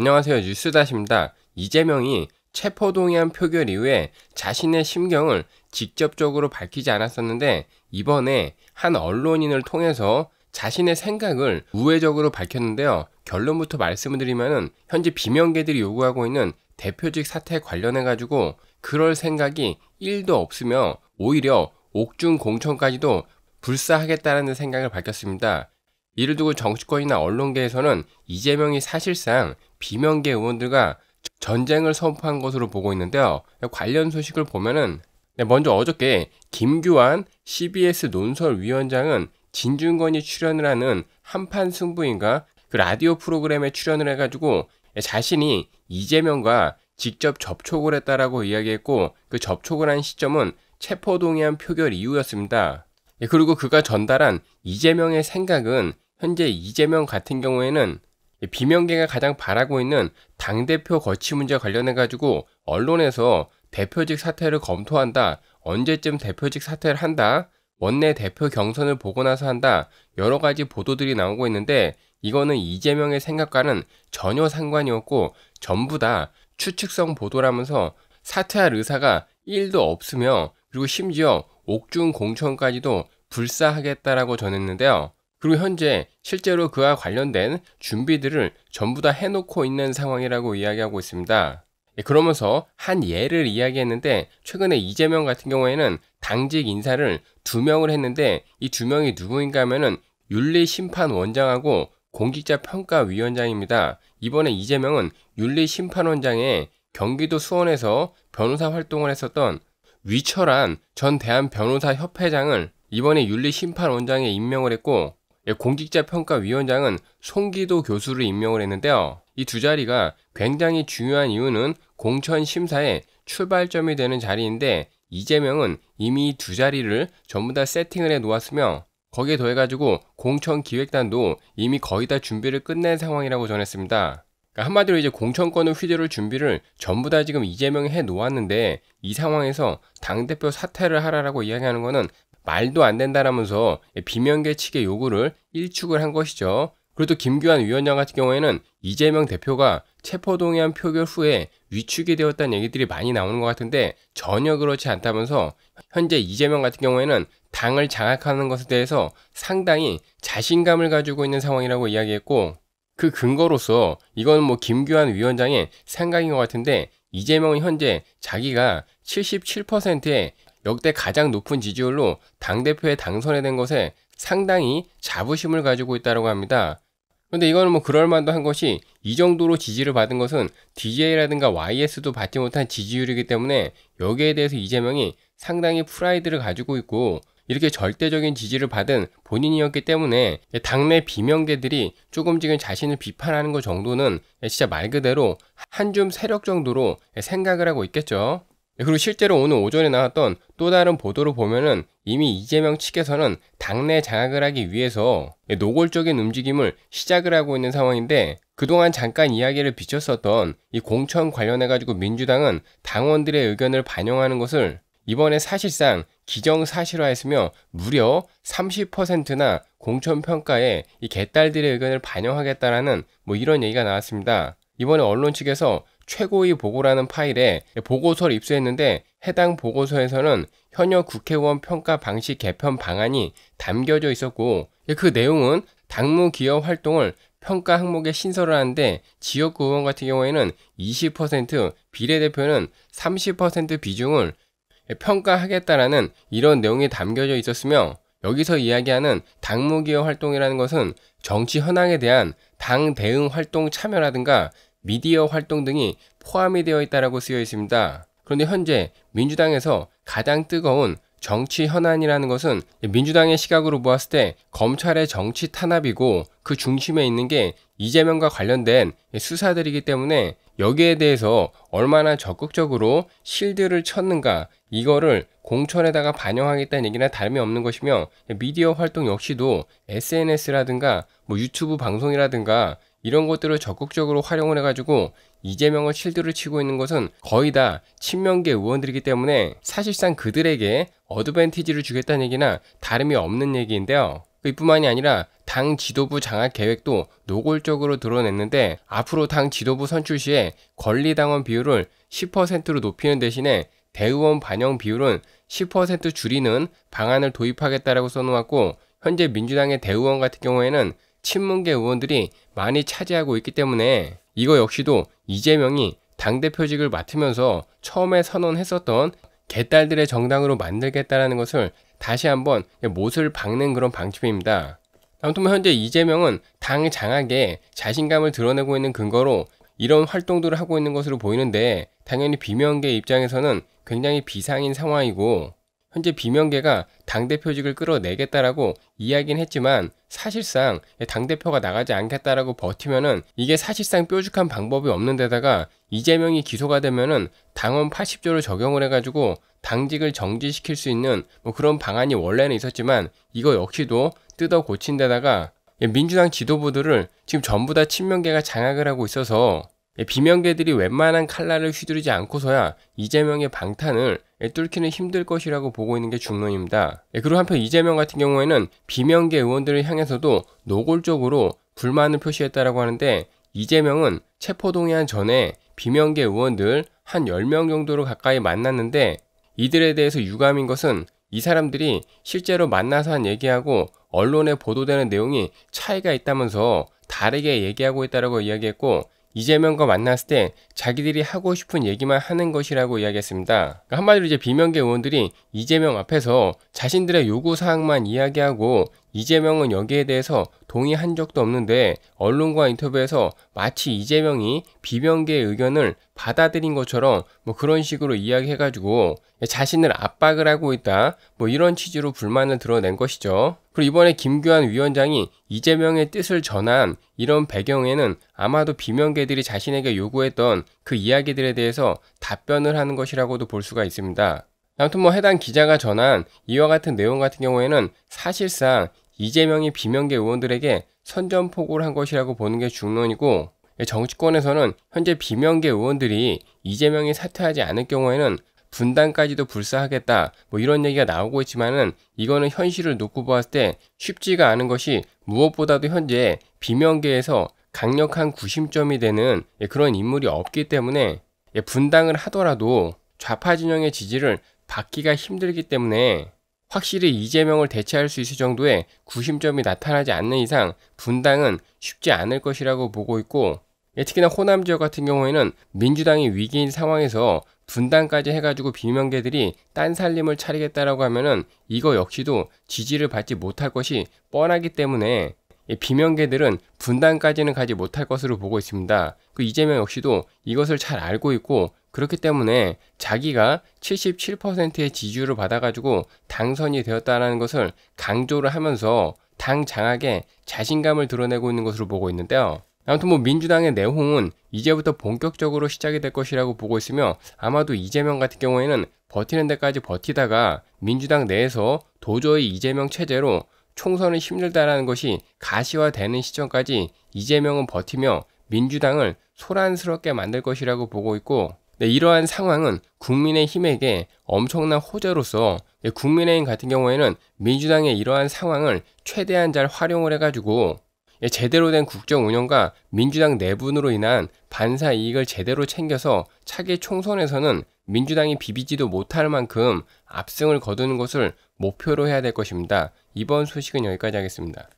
안녕하세요. 뉴스다십니다. 이재명이 체포동의안 표결 이후에 자신의 심경을 직접적으로 밝히지 않았었는데 이번에 한 언론인을 통해서 자신의 생각을 우회적으로 밝혔는데요. 결론부터 말씀을 드리면 현재 비명계들이 요구하고 있는 대표직 사태 에 관련해 가지고 그럴 생각이 1도 없으며 오히려 옥중 공천까지도 불사하겠다라는 생각을 밝혔습니다. 이를 두고 정치권이나 언론계에서는 이재명이 사실상 비명계 의원들과 전쟁을 선포한 것으로 보고 있는데요. 관련 소식을 보면은 네, 먼저 어저께 김규환 CBS 논설위원장은 진중권이 출연을 하는 한판 승부인가 그 라디오 프로그램에 출연을 해가지고 자신이 이재명과 직접 접촉을 했다라고 이야기했고 그 접촉을 한 시점은 체포동의안 표결 이후였습니다. 예, 그리고 그가 전달한 이재명의 생각은 현재 이재명 같은 경우에는 비명계가 가장 바라고 있는 당대표 거취 문제 관련해 가지고 언론에서 대표직 사퇴를 검토한다. 언제쯤 대표직 사퇴를 한다. 원내 대표 경선을 보고 나서 한다. 여러 가지 보도들이 나오고 있는데 이거는 이재명의 생각과는 전혀 상관이 없고 전부 다 추측성 보도라면서 사퇴할 의사가 1도 없으며 그리고 심지어 옥중 공천까지도 불사하겠다라고 전했는데요. 그리고 현재 실제로 그와 관련된 준비들을 전부 다 해놓고 있는 상황이라고 이야기하고 있습니다. 예, 그러면서 한 예를 이야기했는데 최근에 이재명 같은 경우에는 당직 인사를 두 명을 했는데 이 두 명이 누구인가 하면은 윤리심판원장하고 공직자평가위원장입니다. 이번에 이재명은 윤리심판원장에 경기도 수원에서 변호사 활동을 했었던 위철한 전 대한변호사협회장을 이번에 윤리심판원장에 임명을 했고 예, 공직자평가위원장은 송기도 교수를 임명을 했는데요. 이 두 자리가 굉장히 중요한 이유는 공천 심사의 출발점이 되는 자리인데 이재명은 이미 두 자리를 전부 다 세팅을 해 놓았으며 거기에 더해가지고 공천기획단도 이미 거의 다 준비를 끝낸 상황이라고 전했습니다. 그러니까 한마디로 이제 공천권을 휘두를 준비를 전부 다 지금 이재명이 해 놓았는데 이 상황에서 당대표 사퇴를 하라라고 이야기하는 것은 말도 안 된다라면서 비명계 측의 요구를 일축을 한 것이죠. 그리고 또 김규환 위원장 같은 경우에는 이재명 대표가 체포동의안 표결 후에 위축이 되었다는 얘기들이 많이 나오는 것 같은데 전혀 그렇지 않다면서 현재 이재명 같은 경우에는 당을 장악하는 것에 대해서 상당히 자신감을 가지고 있는 상황이라고 이야기했고 그 근거로서 이건 뭐 김규환 위원장의 생각인 것 같은데 이재명은 현재 자기가 77%의 역대 가장 높은 지지율로 당대표에 당선이 된 것에 상당히 자부심을 가지고 있다고 합니다. 그런데 이거는 뭐 그럴만도 한 것이 이 정도로 지지를 받은 것은 DJ라든가 YS도 받지 못한 지지율이기 때문에 여기에 대해서 이재명이 상당히 프라이드를 가지고 있고 이렇게 절대적인 지지를 받은 본인이었기 때문에 당내 비명계들이 조금 지금 자신을 비판하는 것 정도는 진짜 말 그대로 한줌 세력 정도로 생각을 하고 있겠죠. 예, 그리고 실제로 오늘 오전에 나왔던 또 다른 보도를 보면은 이미 이재명 측에서는 당내 장악을 하기 위해서 예, 노골적인 움직임을 시작을 하고 있는 상황인데 그동안 잠깐 이야기를 비쳤었던 이 공천 관련해가지고 민주당은 당원들의 의견을 반영하는 것을 이번에 사실상 기정사실화했으며 무려 30%나 공천평가에 이 개딸들의 의견을 반영하겠다라는 뭐 이런 얘기가 나왔습니다. 이번에 언론 측에서 최고위 보고라는 파일에 보고서를 입수했는데 해당 보고서에서는 현역 국회의원 평가 방식 개편 방안이 담겨져 있었고 예, 그 내용은 당무 기업 활동을 평가 항목에 신설을 하는데 지역구 의원 같은 경우에는 20% 비례대표는 30% 비중을 평가하겠다라는 이런 내용이 담겨져 있었으며 여기서 이야기하는 당무기업 활동이라는 것은 정치 현황에 대한 당 대응 활동 참여라든가 미디어 활동 등이 포함이 되어 있다라고 쓰여 있습니다. 그런데 현재 민주당에서 가장 뜨거운 정치 현안이라는 것은 민주당의 시각으로 보았을 때 검찰의 정치 탄압이고 그 중심에 있는 게 이재명과 관련된 수사들이기 때문에 여기에 대해서 얼마나 적극적으로 실드를 쳤는가 이거를 공천에다가 반영하겠다는 얘기나 다름이 없는 것이며 미디어 활동 역시도 SNS라든가 뭐 유튜브 방송이라든가 이런 것들을 적극적으로 활용을 해가지고 이재명을 실드를 치고 있는 것은 거의 다 친명계 의원들이기 때문에 사실상 그들에게 어드밴티지를 주겠다는 얘기나 다름이 없는 얘기인데요. 이뿐만이 아니라 당 지도부 장악 계획도 노골적으로 드러냈는데 앞으로 당 지도부 선출 시에 권리당원 비율을 10%로 높이는 대신에 대의원 반영 비율은 10% 줄이는 방안을 도입하겠다라고 써놓았고 현재 민주당의 대의원 같은 경우에는 친문계 의원들이 많이 차지하고 있기 때문에 이거 역시도 이재명이 당대표직을 맡으면서 처음에 선언했었던 개딸들의 정당으로 만들겠다라는 것을 다시 한번 못을 박는 그런 방침입니다. 아무튼 뭐 현재 이재명은 당 장악에 자신감을 드러내고 있는 근거로 이런 활동들을 하고 있는 것으로 보이는데 당연히 비명계 입장에서는 굉장히 비상인 상황이고 현재 비명계가 당대표직을 끌어내겠다라고 이야기는 했지만 사실상 당대표가 나가지 않겠다라고 버티면은 이게 사실상 뾰족한 방법이 없는 데다가 이재명이 기소가 되면은 당원 80조를 적용을 해가지고 당직을 정지시킬 수 있는 뭐 그런 방안이 원래는 있었지만 이거 역시도 뜯어 고친 데다가 민주당 지도부들을 지금 전부 다 친명계가 장악을 하고 있어서 예, 비명계들이 웬만한 칼날을 휘두르지 않고서야 이재명의 방탄을 예, 뚫기는 힘들 것이라고 보고 있는 게 중론입니다. 예, 그리고 한편 이재명 같은 경우에는 비명계 의원들을 향해서도 노골적으로 불만을 표시했다라고 하는데 이재명은 체포동의안 전에 비명계 의원들 한 10명 정도로 가까이 만났는데 이들에 대해서 유감인 것은 이 사람들이 실제로 만나서 한 얘기하고 언론에 보도되는 내용이 차이가 있다면서 다르게 얘기하고 있다라고 이야기했고 이재명과 만났을 때 자기들이 하고 싶은 얘기만 하는 것이라고 이야기했습니다. 그러니까 한마디로 이제 비명계 의원들이 이재명 앞에서 자신들의 요구사항만 이야기하고 이재명은 여기에 대해서 동의한 적도 없는데 언론과 인터뷰에서 마치 이재명이 비명계의 의견을 받아들인 것처럼 뭐 그런 식으로 이야기해가지고 자신을 압박을 하고 있다 뭐 이런 취지로 불만을 드러낸 것이죠. 그리고 이번에 김규환 위원장이 이재명의 뜻을 전한 이런 배경에는 아마도 비명계들이 자신에게 요구했던 그 이야기들에 대해서 답변을 하는 것이라고도 볼 수가 있습니다. 아무튼 뭐 해당 기자가 전한 이와 같은 내용 같은 경우에는 사실상 이재명이 비명계 의원들에게 선전포고를 한 것이라고 보는 게 중론이고 정치권에서는 현재 비명계 의원들이 이재명이 사퇴하지 않을 경우에는 분단까지도 불사하겠다 뭐 이런 얘기가 나오고 있지만은 이거는 현실을 놓고 보았을 때 쉽지가 않은 것이 무엇보다도 현재 비명계에서 강력한 구심점이 되는 예, 그런 인물이 없기 때문에 예, 분당을 하더라도 좌파 진영의 지지를 받기가 힘들기 때문에 확실히 이재명을 대체할 수 있을 정도의 구심점이 나타나지 않는 이상 분당은 쉽지 않을 것이라고 보고 있고 예, 특히나 호남 지역 같은 경우에는 민주당이 위기인 상황에서 분당까지 해가지고 비명계들이 딴 살림을 차리겠다라고 하면은 이거 역시도 지지를 받지 못할 것이 뻔하기 때문에 예, 비명계들은 분당까지는 가지 못할 것으로 보고 있습니다. 그 이재명 역시도 이것을 잘 알고 있고 그렇기 때문에 자기가 77%의 지지율을 받아가지고 당선이 되었다는 것을 강조를 하면서 당 장악에 자신감을 드러내고 있는 것으로 보고 있는데요. 아무튼 뭐 민주당의 내홍은 이제부터 본격적으로 시작이 될 것이라고 보고 있으며 아마도 이재명 같은 경우에는 버티는 데까지 버티다가 민주당 내에서 도저히 이재명 체제로 총선이 힘들다라는 것이 가시화되는 시점까지 이재명은 버티며 민주당을 소란스럽게 만들 것이라고 보고 있고 네, 이러한 상황은 국민의힘에게 엄청난 호재로서 네, 국민의힘 같은 경우에는 민주당의 이러한 상황을 최대한 잘 활용을 해가지고 예, 제대로 된 국정 운영과 민주당 내분으로 인한 반사 이익을 제대로 챙겨서 차기 총선에서는 민주당이 비비지도 못할 만큼 압승을 거두는 것을 목표로 해야 될 것입니다. 이번 소식은 여기까지 하겠습니다.